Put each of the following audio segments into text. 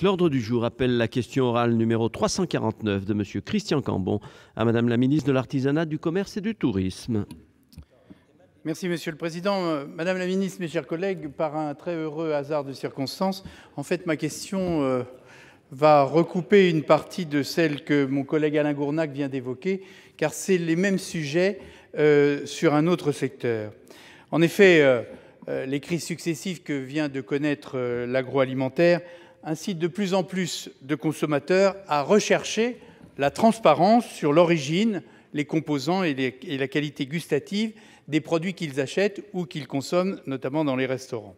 L'ordre du jour appelle la question orale numéro 349 de M. Christian Cambon à Madame la ministre de l'Artisanat, du Commerce et du Tourisme. Merci Monsieur le Président. Euh, Madame la ministre, mes chers collègues, par un très heureux hasard de circonstances, en fait ma question euh, va recouper une partie de celle que mon collègue Alain Gournac vient d'évoquer, car c'est les mêmes sujets euh, sur un autre secteur. En effet, les crises successives que vient de connaître l'agroalimentaire incite de plus en plus de consommateurs à rechercher la transparence sur l'origine, les composants et, et, la qualité gustative des produits qu'ils achètent ou qu'ils consomment, notamment dans les restaurants.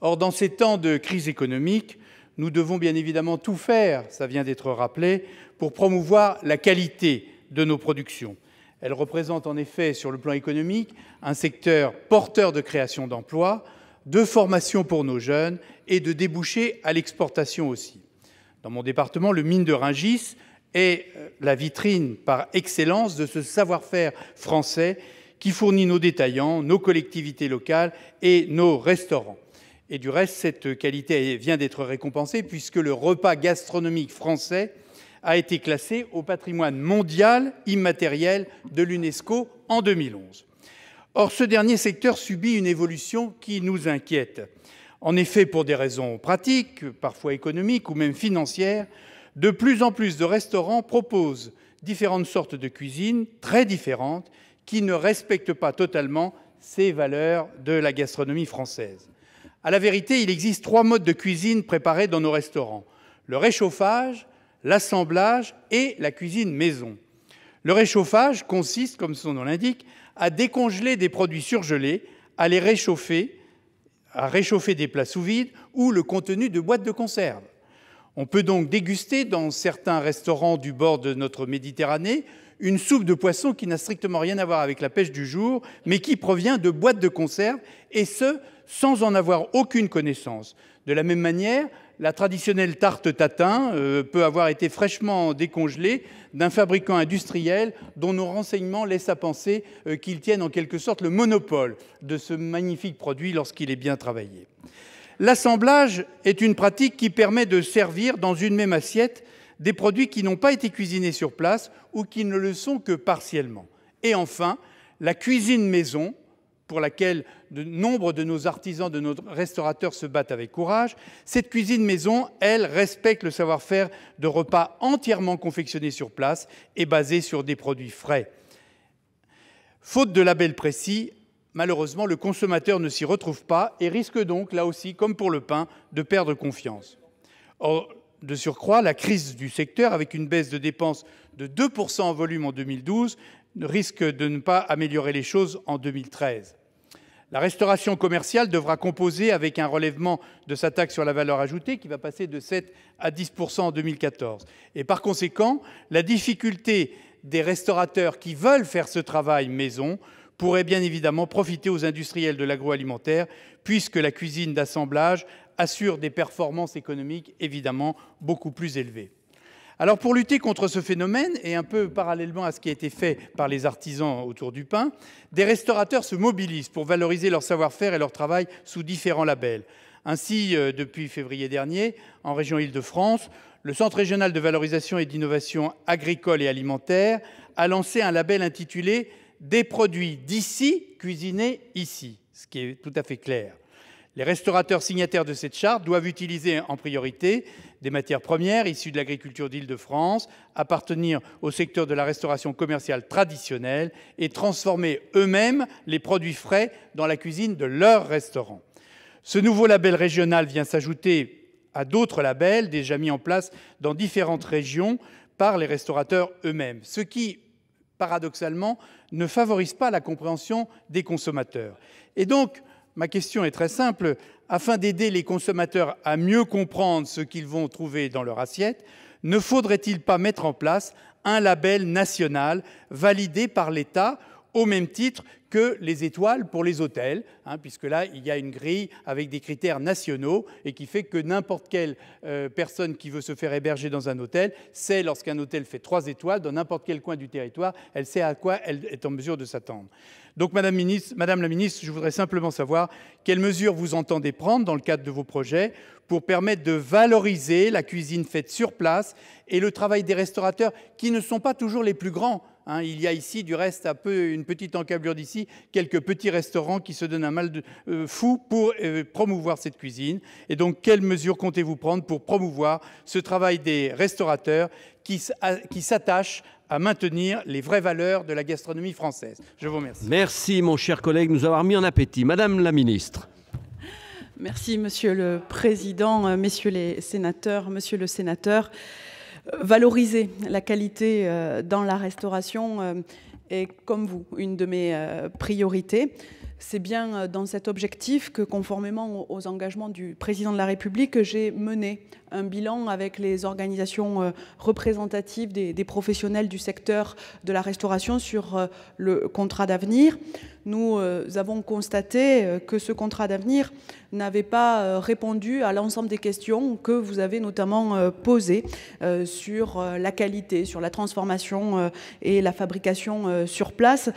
Or, dans ces temps de crise économique, nous devons bien évidemment tout faire, ça vient d'être rappelé, pour promouvoir la qualité de nos productions. Elle représente en effet, sur le plan économique, un secteur porteur de création d'emplois, de formation pour nos jeunes et de déboucher à l'exportation aussi. Dans mon département, le mine de Ringis est euh, la vitrine par excellence de ce savoir-faire français qui fournit nos détaillants, nos collectivités locales et nos restaurants. Et du reste, cette qualité vient d'être récompensée puisque le repas gastronomique français a été classé au patrimoine mondial immatériel de l'UNESCO en 2011. Or, ce dernier secteur subit une évolution qui nous inquiète. En effet, pour des raisons pratiques, parfois économiques ou même financières, de plus en plus de restaurants proposent différentes sortes de cuisines, très différentes, qui ne respectent pas totalement ces valeurs de la gastronomie française. À la vérité, il existe trois modes de cuisine préparés dans nos restaurants. Le réchauffage, l'assemblage et la cuisine maison. Le réchauffage consiste, comme son nom l'indique, à décongeler des produits surgelés, à les réchauffer, à réchauffer des plats sous vide ou le contenu de boîtes de conserve. On peut donc déguster dans certains restaurants du bord de notre Méditerranée une soupe de poisson qui n'a strictement rien à voir avec la pêche du jour, mais qui provient de boîtes de conserve, et ce, sans en avoir aucune connaissance. De la même manière, la traditionnelle tarte tatin euh, peut avoir été fraîchement décongelée d'un fabricant industriel dont nos renseignements laissent à penser euh, qu'il tienne en quelque sorte le monopole de ce magnifique produit lorsqu'il est bien travaillé. L'assemblage est une pratique qui permet de servir dans une même assiette des produits qui n'ont pas été cuisinés sur place ou qui ne le sont que partiellement. Et enfin, la cuisine maison, pour laquelle de nombreux de nos artisans, de nos restaurateurs se battent avec courage. Cette cuisine maison, elle, respecte le savoir-faire de repas entièrement confectionnés sur place et basés sur des produits frais. Faute de label précis, malheureusement, le consommateur ne s'y retrouve pas et risque donc, là aussi, comme pour le pain, de perdre confiance. Or, de surcroît, la crise du secteur, avec une baisse de dépenses de 2% en volume en 2012, risque de ne pas améliorer les choses en 2013. La restauration commerciale devra composer avec un relèvement de sa taxe sur la valeur ajoutée qui va passer de 7 à 10 en 2014. Et par conséquent, la difficulté des restaurateurs qui veulent faire ce travail maison pourrait bien évidemment profiter aux industriels de l'agroalimentaire, puisque la cuisine d'assemblage assurent des performances économiques évidemment beaucoup plus élevées. Alors pour lutter contre ce phénomène, et un peu parallèlement à ce qui a été fait par les artisans autour du pain, des restaurateurs se mobilisent pour valoriser leur savoir-faire et leur travail sous différents labels. Ainsi, euh, depuis février dernier, en région Île-de-France, le Centre régional de valorisation et d'innovation agricole et alimentaire a lancé un label intitulé Des produits d'ici, cuisinés ici, ce qui est tout à fait clair. Les restaurateurs signataires de cette charte doivent utiliser en priorité des matières premières issues de l'agriculture d'Île-de-France, appartenir au secteur de la restauration commerciale traditionnelle et transformer eux-mêmes les produits frais dans la cuisine de leur restaurant. Ce nouveau label régional vient s'ajouter à d'autres labels déjà mis en place dans différentes régions par les restaurateurs eux-mêmes, ce qui, paradoxalement, ne favorise pas la compréhension des consommateurs. Et donc, Ma question est très simple. Afin d'aider les consommateurs à mieux comprendre ce qu'ils vont trouver dans leur assiette, ne faudrait-il pas mettre en place un label national validé par l'État au même titre que les étoiles pour les hôtels, hein, puisque là, il y a une grille avec des critères nationaux et qui fait que n'importe quelle euh, personne qui veut se faire héberger dans un hôtel sait, lorsqu'un hôtel fait trois étoiles, dans n'importe quel coin du territoire, elle sait à quoi elle est en mesure de s'attendre. Donc, Madame la Ministre, je voudrais simplement savoir quelles mesures vous entendez prendre dans le cadre de vos projets pour permettre de valoriser la cuisine faite sur place et le travail des restaurateurs qui ne sont pas toujours les plus grands. Hein, il y a ici, du reste, un peu, une petite encablure d'ici, quelques petits restaurants qui se donnent un mal de, euh, fou pour euh, promouvoir cette cuisine. Et donc, quelles mesures comptez-vous prendre pour promouvoir ce travail des restaurateurs qui, qui s'attachent à maintenir les vraies valeurs de la gastronomie française Je vous remercie. Merci, mon cher collègue, de nous avoir mis en appétit. Madame la ministre. Merci, monsieur le président, euh, messieurs les sénateurs, monsieur le sénateur valoriser la qualité euh, dans la restauration euh, est, comme vous, une de mes euh, priorités. C'est bien dans cet objectif que, conformément aux engagements du président de la République, j'ai mené un bilan avec les organisations représentatives des, professionnels du secteur de la restauration sur le contrat d'avenir nous euh, avons constaté euh, que ce contrat d'avenir n'avait pas euh, répondu à l'ensemble des questions que vous avez notamment posées sur la qualité, sur la transformation et la fabrication sur place.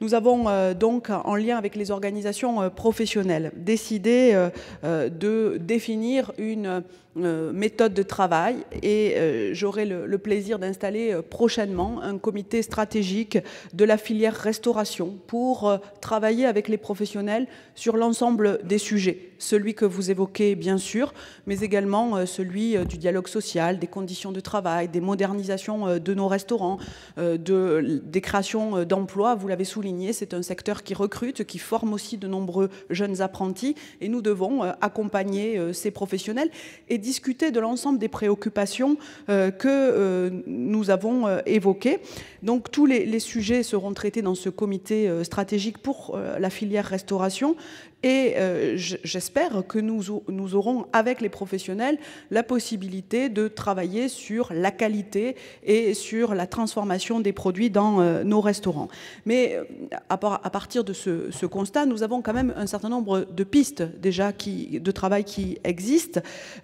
Nous avons donc, en lien avec les organisations professionnelles, décidé de définir une méthode de travail et j'aurai le plaisir d'installer prochainement un comité stratégique de la filière restauration pour travailler avec les professionnels sur l'ensemble des sujets celui que vous évoquez, bien sûr, mais également euh, celui euh, du dialogue social, des conditions de travail, des modernisations euh, de nos restaurants, de, des créations d'emplois. Vous l'avez souligné, c'est un secteur qui recrute, qui forme aussi de nombreux jeunes apprentis, et nous devons accompagner ces professionnels et discuter de l'ensemble des préoccupations que nous avons évoquées. Donc tous les, les sujets seront traités dans ce comité stratégique pour la filière restauration. Et euh, j'espère que nous, nous aurons avec les professionnels la possibilité de travailler sur la qualité et sur la transformation des produits dans euh, nos restaurants. Mais euh, à, partir de ce, constat, nous avons quand même un certain nombre de pistes déjà qui, de travail qui existent.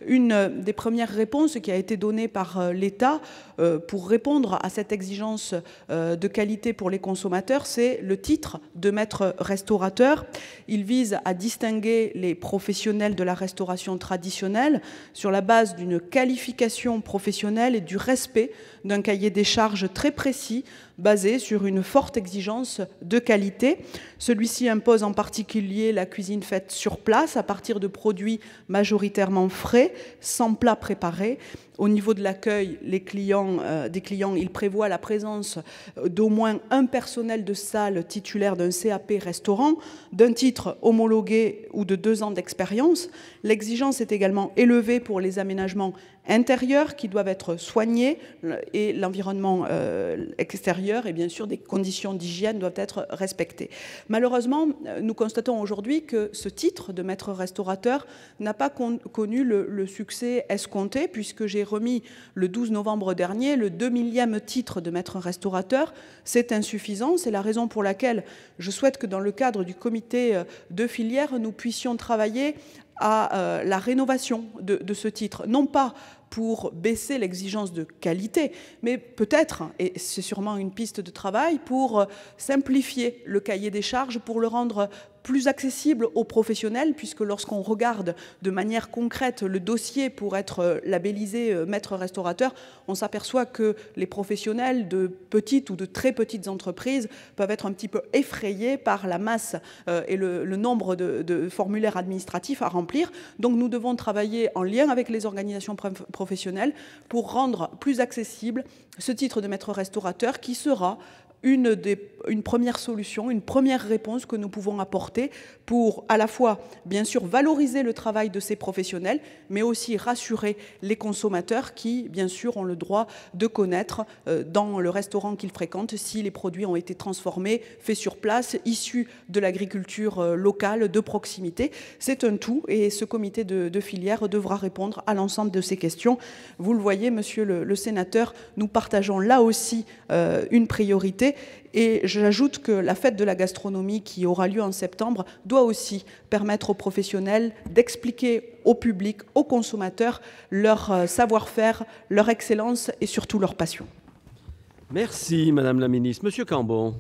Une des premières réponses qui a été donnée par l'État pour répondre à cette exigence de qualité pour les consommateurs, c'est le titre de maître restaurateur. Il vise à à distinguer les professionnels de la restauration traditionnelle sur la base d'une qualification professionnelle et du respect d'un cahier des charges très précis basé sur une forte exigence de qualité. Celui-ci impose en particulier la cuisine faite sur place à partir de produits majoritairement frais, sans plat préparés. Au niveau de l'accueil les clients, euh, des clients, il prévoit la présence euh, d'au moins un personnel de salle titulaire d'un CAP restaurant, d'un titre homologué ou de deux ans d'expérience. L'exigence est également élevée pour les aménagements intérieurs qui doivent être soignés et l'environnement euh, extérieur et bien sûr des conditions d'hygiène doivent être respectées. Malheureusement, euh, nous constatons aujourd'hui que ce titre de maître restaurateur n'a pas connu le, succès escompté puisque j'ai remis le 12 novembre dernier le 2 millième titre de maître restaurateur. C'est insuffisant, c'est la raison pour laquelle je souhaite que dans le cadre du comité euh, de filière, nous puissions travailler à la rénovation de, de, ce titre, non pas pour baisser l'exigence de qualité, mais peut-être, et c'est sûrement une piste de travail, pour euh, simplifier le cahier des charges, pour le rendre plus accessible aux professionnels, puisque lorsqu'on regarde de manière concrète le dossier pour être euh, labellisé euh, maître restaurateur, on s'aperçoit que les professionnels de petites ou de très petites entreprises peuvent être un petit peu effrayés par la masse euh, et le, nombre de, de formulaires administratifs à remplir. Donc nous devons travailler en lien avec les organisations professionnelles pour rendre plus accessible ce titre de maître restaurateur qui sera une, des, une, première solution, une première réponse que nous pouvons apporter pour à la fois, bien sûr, valoriser le travail de ces professionnels, mais aussi rassurer les consommateurs qui, bien sûr, ont le droit de connaître euh, dans le restaurant qu'ils fréquentent si les produits ont été transformés, faits sur place, issus de l'agriculture euh, locale, de proximité. C'est un tout et ce comité de, filière devra répondre à l'ensemble de ces questions. Vous le voyez, monsieur le, sénateur, nous partageons là aussi euh, une priorité et j'ajoute que la fête de la gastronomie qui aura lieu en septembre doit aussi permettre aux professionnels d'expliquer au public, aux consommateurs, leur euh, savoir-faire, leur excellence et surtout leur passion. Merci, Madame la Ministre. Monsieur Cambon.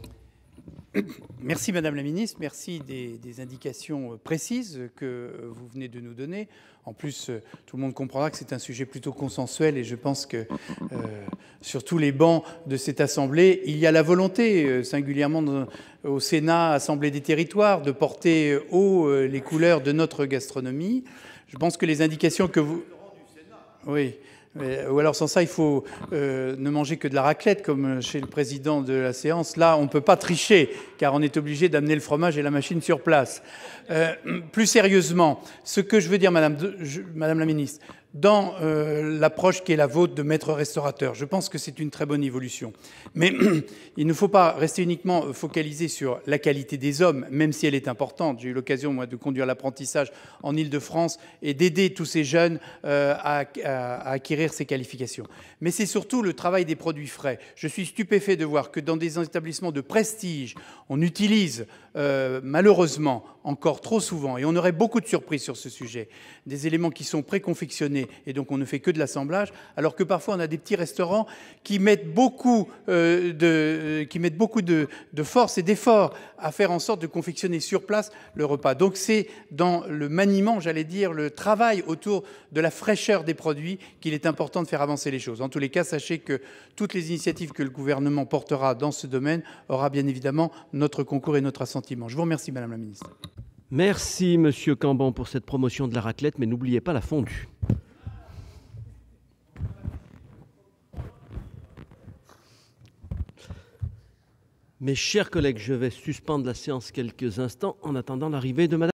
Merci Madame la Ministre, merci des, indications euh, précises que euh, vous venez de nous donner. En plus, euh, tout le monde comprendra que c'est un sujet plutôt consensuel et je pense que sur tous les bancs de cette Assemblée, il y a la volonté, singulièrement au Sénat, Assemblée des territoires, de porter haut les couleurs de notre gastronomie. Je pense que les indications que vous... Oui. Euh, ou alors sans ça, il faut euh, ne manger que de la raclette, comme euh, chez le président de la séance. Là, on ne peut pas tricher, car on est obligé d'amener le fromage et la machine sur place. plus sérieusement, ce que je veux dire, Madame, Madame la Ministre, dans euh, l'approche qui est la vôtre de maître restaurateur. Je pense que c'est une très bonne évolution. Mais il ne faut pas rester uniquement focalisé sur la qualité des hommes, même si elle est importante. J'ai eu l'occasion, moi, de conduire l'apprentissage en Ile-de-France et d'aider tous ces jeunes euh, à, acquérir ces qualifications. Mais c'est surtout le travail des produits frais. Je suis stupéfait de voir que dans des établissements de prestige, on utilise euh, malheureusement encore trop souvent, et on aurait beaucoup de surprises sur ce sujet, des éléments qui sont préconfectionnés et donc on ne fait que de l'assemblage, alors que parfois on a des petits restaurants qui mettent beaucoup, euh, de, euh, qui mettent beaucoup de, de force et d'efforts à faire en sorte de confectionner sur place le repas. Donc c'est dans le maniement, j'allais dire, le travail autour de la fraîcheur des produits qu'il est important de faire avancer les choses. En tous les cas, sachez que toutes les initiatives que le gouvernement portera dans ce domaine aura bien évidemment notre concours et notre assentiment. Je vous remercie, Madame la Ministre. Merci, Monsieur Cambon, pour cette promotion de la raclette, mais n'oubliez pas la fondue. Mes chers collègues, je vais suspendre la séance quelques instants en attendant l'arrivée de Madame.